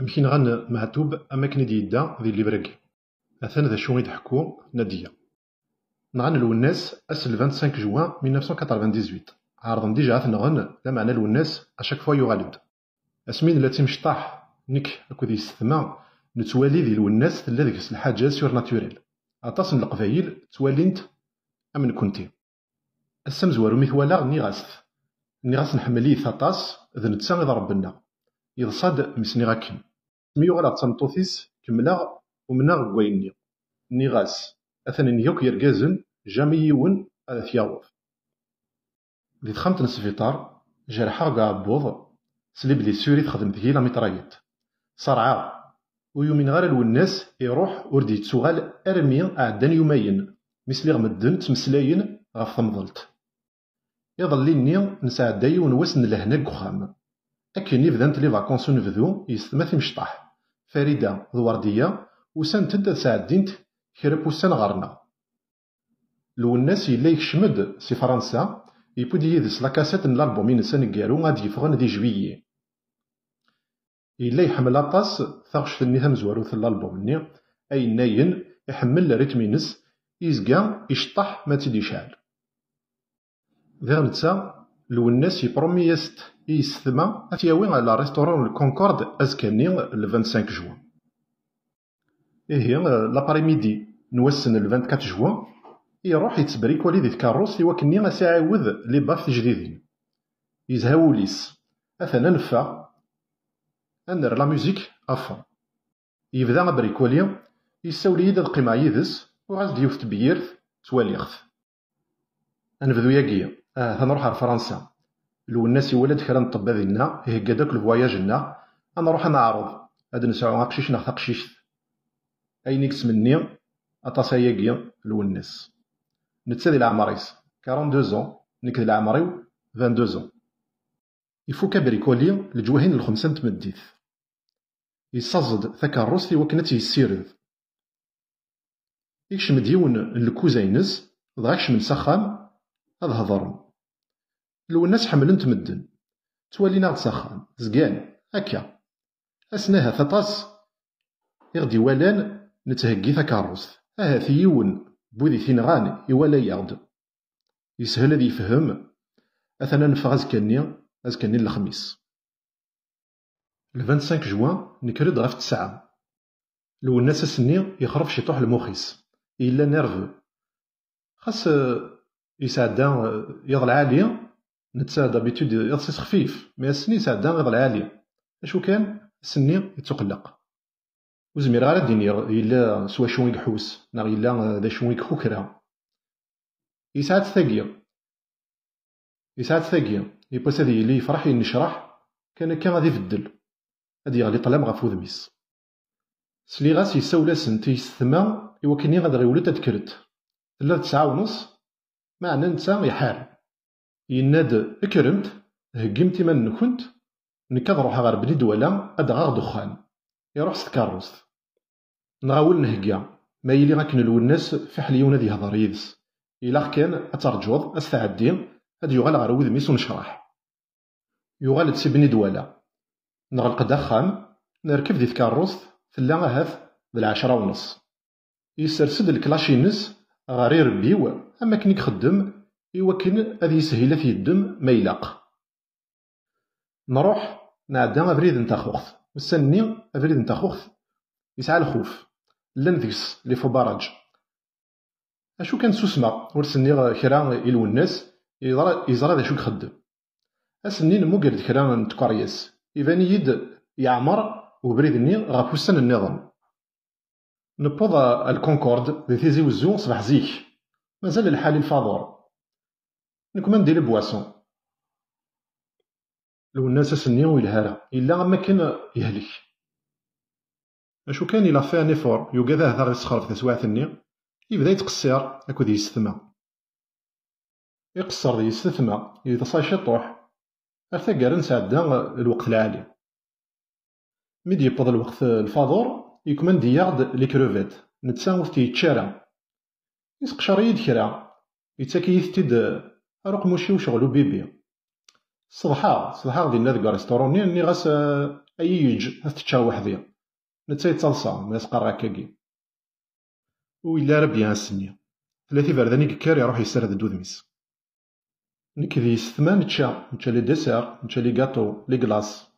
امكن غن معتوب اماكن دي يدا ذي اللي برق اثنى ذا شو يضحكو نادية نغن الوناس اس 25 جوان 1998 عرضن ديجا اثنى غن لا معنى الوناس اشاك فوا يغالد اسمين التي مشطاح نك اكو ذي السما نتوالي ذي الوناس الذي كس الحاجة سور ناتوريل عطاس من القفايل انت امن كنتي السم زوارو مثوالا غني غاسف غني غاس نحمليه ثطاس ذن ربنا إذا صاد مي يغلق تنطوثيس كملاغ ومناغ غوينيو نيغاس اثنين نيوك يرجازن جامي يون على ثياوف دي تخمت نسفيطار جرحا قاع بوض سليب لي سوري تخدم ذكي لا ميترايت صرعا ويومين غار الوناس يروح وردي تسوغال ارمي اعدان يومين مسلي غمدن تمسلاين غف مضلت يظل لي نيو نساعد دايون وسن لهنا كخام اكن يبدا نتلي فاكونس ونفذو يستمثل مشطاح فريدة الوردية وسان تدا ساعدينت كيربو سان غارنا لو الناس اللي يشمد في فرنسا يبود يدس لاكاسيت من لالبومين سان كارو غادي يفغن دي جويي اللي يحمل لاطاس ثغش ثني هم زوارو ثل لالبوم ني أي ناين يحمل لريتمينس إزكا يشطح ما تيدي شعل غير نتا لوناس في بروميست إيستما أتياوي على ريستوران الكونكورد أزكاني ل 25 جوان إيه لاباري ميدي نوسن ل كات جوان يروح يتبريك ولي ديت كاروس لي وكني غاسي عاود لي باف جديدين يزها ليس أثنا نفا أنر لا ميوزيك أفا يبدا غابريك ولي يساولي يد القيمة يدس وغاز ديوف بيرث تواليخت أنفذو ياكيا آه هنروح على فرنسا الناس يولد كرا نطبا ديالنا يهكا داك الفواياج انا نروح نعرض هاد نسعو قشيش ناخ اي اين مني اطاس لو الناس نتا العمريس 42 زون نك العمري 22 زون يفوك بريكولي لجواهين الخمسة تمديث يصزد تكرست إوا تيسيرد يكشم ديون الكوزينز دغا من سخام هذا هضرم لو الناس حملنت مدن تولينا غد سخان زقان هكا اسناها ثطاس يغدي والان نتهكي ثكاروس اها ثيون بوذي ثين غان يوالا يغد يسهل ذي يفهم اثنا نفغ ازكاني ازكاني الخميس الفان سانك جوان نكرد غف تسعة لو الناس السنية يخرف شيطوح المخيس إلا نيرفو خاص يساعد يغل عالية نتا دابيتود يلصيص خفيف مي السني تاع الضغط العالي اشو كان السني يتقلق وزمير غير ديني الا سوا شوي كحوس نا الا ذا شوي كوكرا يسعد ثقيا يسعد ثقيا لي بوس هذه لي فرح ينشرح كان كان غادي يفدل هادي غادي طلع مغا فودميس سلي غاس يساولا سنتي ستما إوا كيني غادي يولد تذكرت الا تسعة ونص معنى نتا يحارب يناد اكرمت هقمت من كنت نكاد نروح غير بلي دولا ادغاغ دخان يروح سكاروس نغاول نهقا ما يلي غا كنلو الناس في حليون هذي هضر يدس الا كان اترجوض استعدين هاد يغال غير وذميس ونشرح يغال تسيبني دولا نغلق دخان نركب ذي كاروس في اللا هاف بالعشرة ونص يسرسد الكلاشينس غرير بيو اما كنك خدم يوكن هذه سهيلة في الدم ما نروح نعدى أبريد انت خوخث مستني أبريد انت خوخث يسعى الخوف لنفيس لي فوبارج اشو كان سوسما ورسني خيران يلو الناس يزرع ذا شو يخدم اسني نمو قرد كرا نتقريس إذا يد يعمر وبريد النير غفوسن النظام نبوض الكونكورد ذي تيزي وزو صباح زيك مازال الحال الفاضور نكون ندير لي لو الناس سني الهالة الا ما كان يهلك اشو كان الا في ان افور يو غاد هذا غير صخر في تسوات النيه يبدا يتقصر اكو ديال السما يقصر ديال السما اذا صاي شي طوح ارتقر نسعد الوقت العالي ميدي يبض الوقت الفاضور يكمن ديارد لي كروفيت نتسان وستي تشارا يسقشر يد كرا يتاكي مشي وشغلو بيبي صبحا صبحا غادي نلقى ريستوروني ني غاس آه، اي يج تتشا وحدي نتاي تصلصا ما يسقر هكاكي ويلا ربي السنية ثلاثي برداني ككار يروح يسرد دودميس نك ذي ثمان تشا نتشا لي ديسير نتشا لي كاطو لي كلاص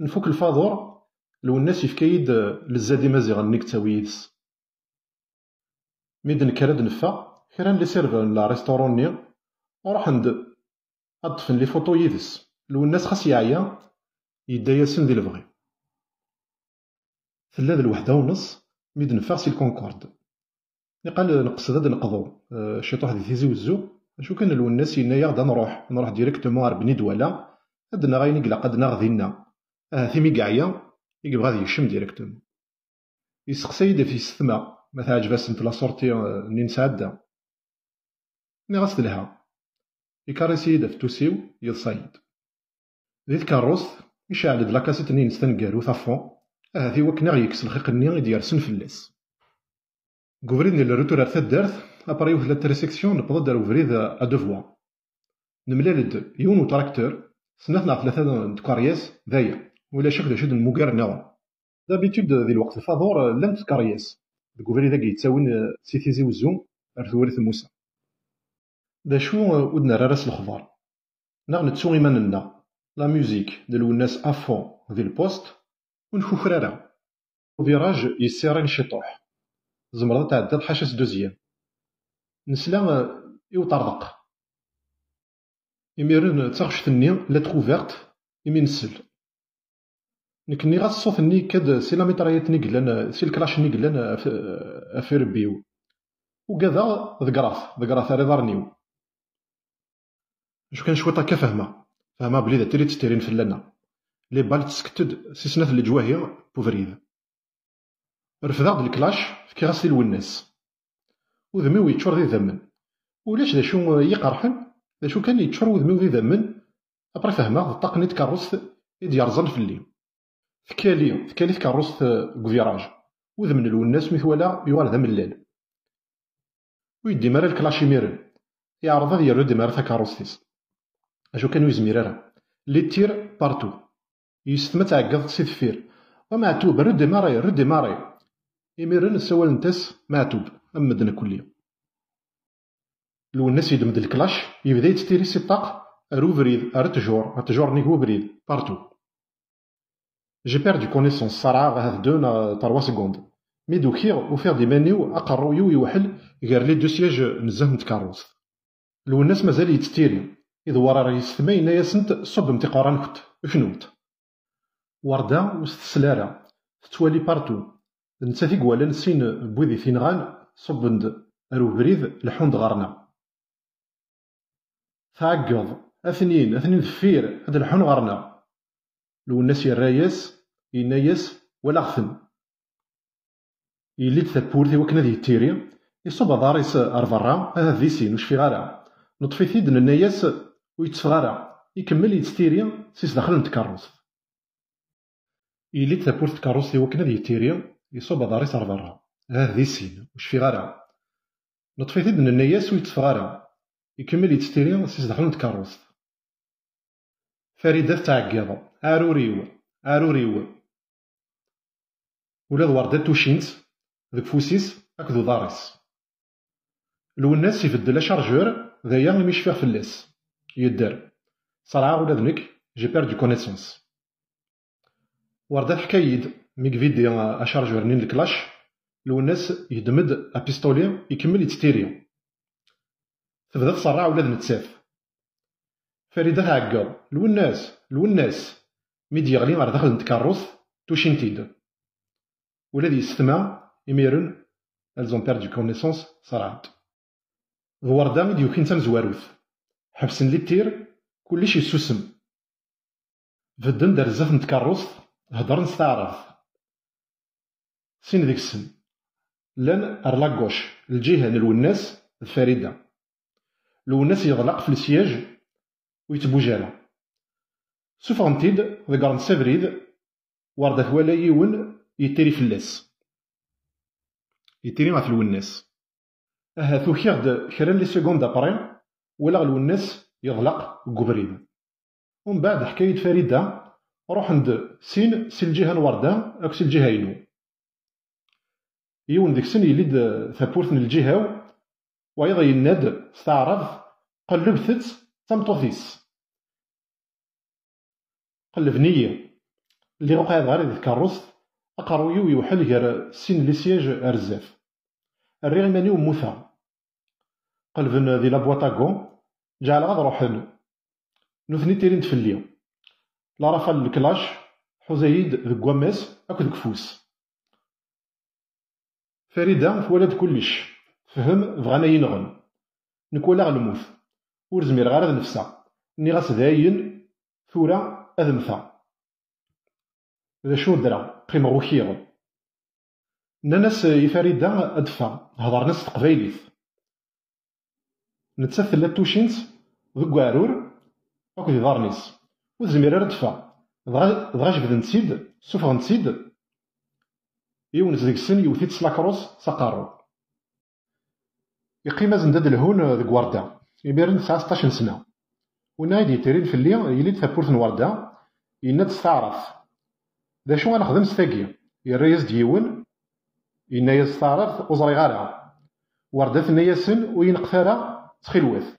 نفك الفاضور لو الناس يفكايد للزادي آه، مازيغ نيك تاوي يدس ميد نكرد نفا خيران لي سيرفر لا ريستوروني راح عند اطفن لي فوطو يدس لو الناس خاص يعيا يدا ياسين ديال لفغي ثلاث لوحدة ونص ميد نفاق سي الكونكورد اللي قال نقصد هذا القضو آه، شي طوح تيزي وزو شو كان لو الناس ينايا غدا نروح نروح ديريكتومون ار بني دوالا هادنا غاين يقلق هادنا غدينا اه في ميكاعيا يقلب غادي يشم ديريكتومون يسقسي دا في السما ما تعجبهاش في لاسورتي آه، نين سادة مي غاسلها يكارسي دف توسيو يلصيد ذي الكاروس يشعل دلا كاسي تنين ستنقارو ثافو هاذي وكنا يكس الخيق النيا يدير سن فلس قوفرين ديال الروتور ارثا الدارت ابريو في الانترسيكسيون نقضى دار وفريد ادوفوا نملالد يونو تراكتور سنتنا ثلاثة دكارياس ذايا ولا شكل شد موكار نون دابيتود ذي الوقت الفاضور لم تكارياس دكوفري ذاك يتساوين سي تيزي وزوم ارثو موسى دا شو ودنا رارس الخبار نغ نتسو غيماننا لا موزيك دلو الناس افون ذي البوست ونخو خرارا وفيراج يسيران شطوح زمرضة تعدد حشس دوزيان نسلا يو طردق يميرن تاخش تنين لا تخوفيرت يمي نسل نكني غاس الصوت ني كاد سي لا ميطرايات ني سي الكلاش ني كلان افير بيو وكذا ذكراف ذكراث ريضار نيو جو كان شويه هكا فاهمة فاهمة بلي تري تسترين في اللنا لي بال تسكتد سي سنات لجواهي بوفريد رفضا الكلاش فكيغاس الوناس وذمي ويتشور ذي ذمن ولاش شو يقرحن شو كان يتشور وذمي ذي ذمن ابري فهمة طاقني تكرست يدي يرزن الليل ثكالي ثكالي تكرست كفيراج وذمن الوناس مثولا يوال ذا ملال ويدي مرا الكلاشي ميرن يعرض يرد مرا تكرستيس اشو كانو يزمير راه لي تير بارتو يستما تعقد سي تفير ومعتوب رد ماري رد ماري يميرن السوال نتاس معتوب امدنا كليا لو الناس يدمد الكلاش يبدا يتستيري سي الطاق رو فريد أرت جور نيكو بريد بارتو جي دي كونيسونس صراعة هاد دو تروا سكوند مي دو او فير دي مانيو يو يوحل غير لي دو سياج نزاه متكاروس لو الناس مازال يتستيري إذ ورا رئيس ثمين يسنت صب امتقارا نكت وشنوت وردة وستسلارة تتوالي بارتو نتاثي قوالا نسين بوذي ثينغان صب اند ارو بريد لحوند غارنا ثاقض اثنين اثنين ثفير هاد الحون غارنا لو الناس يرايس ينايس ولا غثن يليد ثابورثي وكنا ذي تيري يصب ضاريس ارفرا هاد ذي سين وشفي غارا نطفي ثيدنا نايس ويتصغر يكمل يتستيريا سيس داخل التكاروس يلي تابورت الكاروس لي وكنا ديال تيريا يصوب داري صار برا هاه دي سين وش في غارا نطفي ثيد من النياس ويتصغر يكمل يتستيريا سيس داخل التكاروس فريدة تاع كيضا اروريو اروريو ولا دوار دات توشينت ذك فوسيس اكدو داريس لو الناس يفدل شارجور دايا مش فيها في اللاس يدار صرعة ولا ذنك جي بيردو كونيسونس وردت حكايد ميك فيديو اشارجور نين الكلاش لو الناس يدمد ابيستولي يكمل يتستيري تبدا تصرع ولا تساف فريدة هاكا لو الناس لو الناس مي غلي غير داخل توشين توشينتيد ولا دي يستمع يميرون الزون بيردو كونيسونس صرعت ذو وردا يديوكين زواروث حبس لي تير كلشي سوسم فدن دار بزاف من تكاروست هضر نستعرف سين ديك السن لان ارلاكوش الجهة للوناس الفريدة الوناس يغلق في السياج ويتبوجالا سوفانتيد ذا كارن سافريد وردة ولا يون يتيري في اللاس يتيري مع في الوناس اها توخيغد كرا لي سكوند ابري ولا الونس يغلق الكوبريد ومن بعد حكايه فريده روح عند سين سي الجهه الورده اك سي الجهه ينو يون ديك سن يلد ثابورث من الجهه وايضا يناد استعرض قلبثت تمطوثيس قلبني اللي غوقع يظهر ديك الكاروس اقرويو يوحل غير سين لي سياج ارزاف الريغ مانيو موثا قلبنا ذي لابواتا كوم جا على غاد روحن نوثني تيرين تفلي لا رافال الكلاش حزيد ذي كواميس اكو كفوس فريدة في ولد كلش فهم فغانا ينغن نكولا الموث ورزمير غارد نفسا ني غاس داين ثورا اذمثا ذا شو درا قيم غوخير ناناس يفريدة ادفا هضر نس تقبيليث نتسث لا توشينت ذو كوارور اوك دي دارنيس و زميرا ردفا دغا جبد نتسيد سوفغ نتسيد يو نزلك سن يوثيت سلاكروس ساقارو يقيم زنداد الهون ذو واردا يميرن ساعة ستاشن سنة و نايد يترين في الليل يلي تفا ثابورت واردا يناد ستعرف دا شو انا خدم ستاقي يريز ديون ينايز ستعرف وزري غارع وردث نياسن وينقثارا تخلوث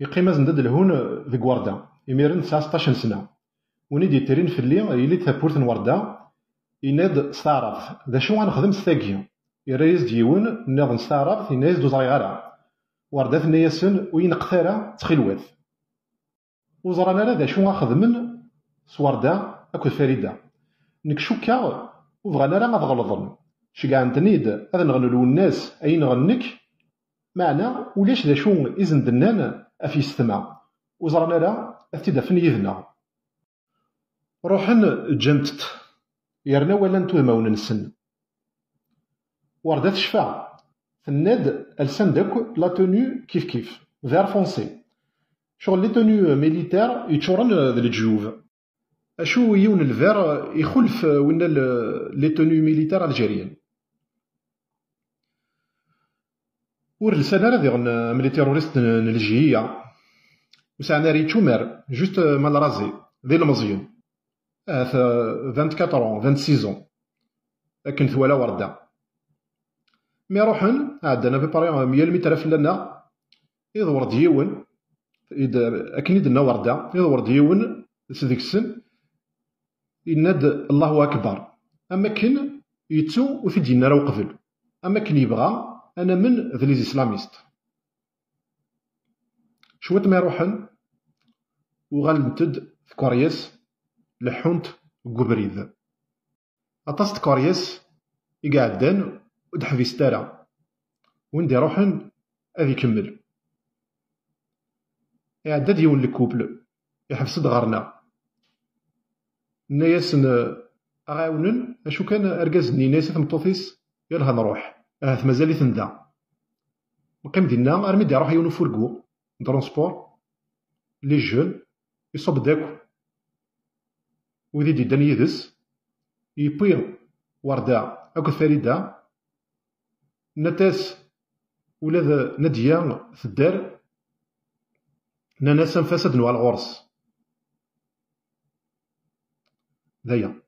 يقيم زندد الهون في قواردا يميرن سا ستاشن سنة ونيدي ترين في الليل يلي تابورت نواردا يناد ستارف ذا شو غنخدم ستاكيا يريز ديون ناد ستارف يناز دو زغيغارا وردات نياسن وين قثارا تخلوث وزرانا لا ذا شو غنخدمن سواردا اكو فريدا نكشوكا وفغانا لا غنغلظن شجع عندنيد هذا نغنلو الناس اين غنك معنى وليش ذا شو اذن دنان افي استمع وزرنا لا افتي دفن يذنا روحن جنتت يرنا ولا نتو ماون نسن وردت شفا فناد السن داك لا تونو كيف كيف فير فونسي شغل لي تونو ميليتير يتشورن للجيوف اشو يون الفير يخلف ولا لي تونو ميليتير الجيريان ور لسان راه ديغن ملي تيروريست الجهيه وسعنا ري تومر جوست مال رازي ذي المزيون 24 26 سيزون لكن ثوالا ورده مي روحن عندنا بيباري 100 المتر لنا إذ ورد يون إذ أكن يدنا وردة إذ ورد يون سديك السن يناد الله أكبر أما كن يتو وفي وثدينا راه قبل أما كن يبغى انا من ذي زيسلاميست شويت ما يروحن وغنمتد في كورياس لحونت قبريد اطست كورياس يقعدن ودحفي تارا وندي روحن اذ يكمل اعداد يولي الكوبل يحبس دغرنا ناياس اغاونن اشو كان ارقاز نيناس تمطوطيس يلا نروح اه مازال تندا نقيم ديالنا ارمي دي روحي ونفرقو ترونسبور لي جون يصب داكو دي ديدان يدس يبيض وردا اكو فريدة نتاس نديان نديا الدار ناناسا فسد نوع الغرس دايا